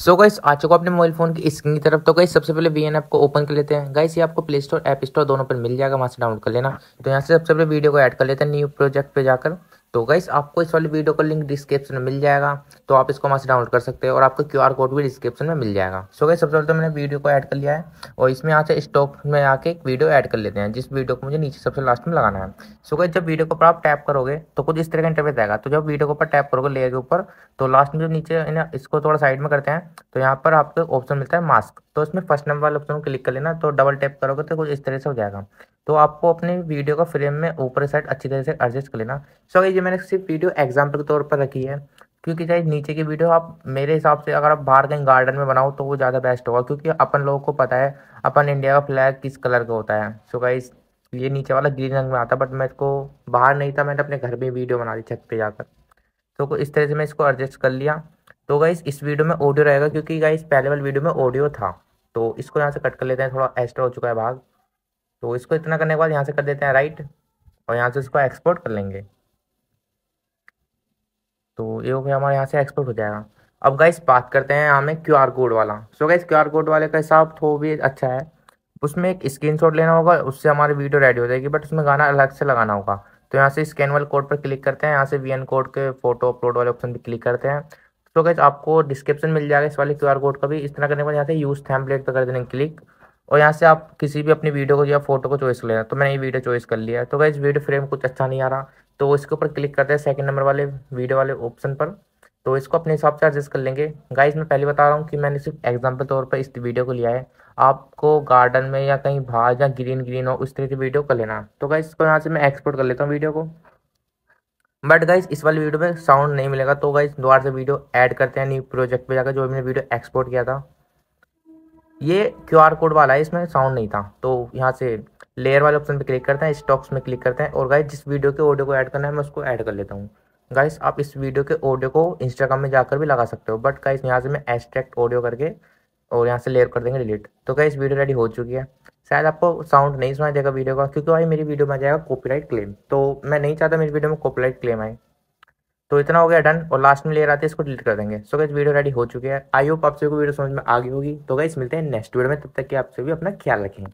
so guys आ चुका अपने mobile phone की स्क्रीन की तरफ तो गाइस सबसे पहले वी को ओपन कर लेते हैं गाइस ये आपको प्ले स्टोर ऐप स्टोर दोनों पर मिल जाएगा वहाँ से डाउनलोड कर लेना तो यहाँ से सबसे पहले वीडियो को ऐड कर लेते हैं न्यू प्रोजेक्ट पे जाकर तो गाइस आपको इस वाली वीडियो का लिंक डिस्क्रिप्शन में मिल जाएगा तो आप इसको वहाँ से डाउनलोड कर सकते हैं और आपको क्यूआर कोड भी डिस्क्रिप्शन में मिल जाएगा सो गाइस सबसे पहले तो मैंने वीडियो को ऐड कर लिया है और इसमें यहाँ से स्टॉक में आके एक वीडियो ऐड कर लेते हैं जिस वीडियो को मुझे नीचे सबसे लास्ट में लगाना है सो गाइस जब वीडियो को ऊपर आप टैप करोगे तो कुछ इस तरह का इंटरफेस आएगा तो जब वीडियो को ऊपर टैप करोगे लेयर के ऊपर तो लास्ट में जो नीचे इसको थोड़ा साइड में करते हैं तो यहाँ पर आपको ऑप्शन मिलता है मास्क तो इसमें फर्स्ट नंबर वाले ऑप्शन को क्लिक कर लेना तो डबल टैप करोगे तो कुछ इस तरह से हो जाएगा तो आपको अपनी वीडियो का फ्रेम में ऊपर साइड अच्छी तरह से एडजस्ट कर लेना सो ये मैंने सिर्फ वीडियो एग्जाम्पल के तौर पर रखी है क्योंकि चाहे नीचे की वीडियो आप मेरे हिसाब से अगर आप बाहर कहीं गार्डन में बनाओ तो वो ज़्यादा बेस्ट होगा क्योंकि अपन लोगों को पता है अपन इंडिया का फ्लैग किस कलर का होता है सो गाइस ये नीचे वाला ग्रीन रंग में आता बट मैं इसको बाहर नहीं था मैंने अपने घर में वीडियो बना ली छत पे जाकर तो इस तरह से मैं इसको एडजस्ट कर लिया तो गाइस इस वीडियो में ऑडियो रहेगा क्योंकि गाइस पहले वाली वीडियो में ऑडियो था तो इसको यहाँ से कट कर लेते हैं थोड़ा एक्स्ट्रा हो चुका है भाग तो इसको इतना करने के बाद यहाँ से कर देते हैं राइट और यहाँ से इसको एक्सपोर्ट कर लेंगे तो ये हो गया हमारे यहाँ से एक्सपोर्ट हो जाएगा अब गाइस बात करते हैं हमें क्यू आर कोड वाला so guys Q R code वाले का हिसाब तो भी अच्छा है उसमें एक स्क्रीनशॉट लेना होगा उससे हमारी वीडियो रेडी हो जाएगी बट उसमें गाना अलग से लगाना होगा तो यहाँ से स्कैन वाले कोड पर क्लिक करते हैं यहाँ से वी एन कोड के फोटो अपलोड वाले ऑप्शन पर क्लिक करते हैं तो गैस आपको डिस्क्रिप्शन मिल जाएगा इस वाले क्यू कोड का भी इस तरह करने के बाद यहाँ से यूज़ थैम्पलेट पर कर देना क्लिक और यहाँ से आप किसी भी अपनी वीडियो को या फोटो को चॉइस कर लेना तो मैंने ये वीडियो चॉइस कर लिया तो गैस वीडियो फ्रेम कुछ अच्छा नहीं आ रहा तो इसके ऊपर क्लिक करते हैं सेकंड नंबर वाले वीडियो वाले ऑप्शन पर तो इसको अपने हिसाब से एडजस्ट कर लेंगे गाइज मैं पहले बता रहा हूँ कि मैंने सिर्फ एग्जाम्पल तौर पर इस वीडियो को लिया है आपको गार्डन में या कहीं बाहर या ग्रीन ग्रीन हो उस तरह की वीडियो कर लेना तो गाइज इसको यहाँ से मैं एक्सपोर्ट कर लेता हूँ वीडियो को बट गाइज इस वाली वीडियो में साउंड नहीं मिलेगा तो गाइज दोबारा से वीडियो ऐड करते हैं न्यू प्रोजेक्ट पे जाकर जो मैंने वीडियो एक्सपोर्ट किया था ये क्यू आर कोड वाला है इसमें साउंड नहीं था तो यहाँ से लेयर वाले ऑप्शन पे क्लिक करते हैं स्टॉक्स में क्लिक करते हैं और गाइज जिस वीडियो के ऑडियो को ऐड करना है मैं उसको ऐड कर लेता हूँ गाइस आप इस वीडियो के ऑडियो को इंस्टाग्राम में जाकर भी लगा सकते हो बट गाइस यहाँ से मैं एक्सट्रैक्ट ऑडियो करके और यहाँ से लेयर कर देंगे डिलीट तो गाइस वीडियो रेडी हो चुकी है शायद आपको साउंड नहीं सुनाई देगा वीडियो का क्योंकि भाई मेरी वीडियो में आ जाएगा कॉपीराइट क्लेम तो मैं नहीं चाहता मेरी वीडियो में कॉपीराइट क्लेम आए तो इतना हो गया डन और लास्ट में ले रहा था इसको डिलीट कर देंगे सो गई वीडियो रेडी हो चुकी है आई होप आप सभी को वीडियो समझ में आ गई होगी तो गैस मिलते हैं नेक्स्ट वीडियो में तब तक कि आप सभी अपना ख्याल रखें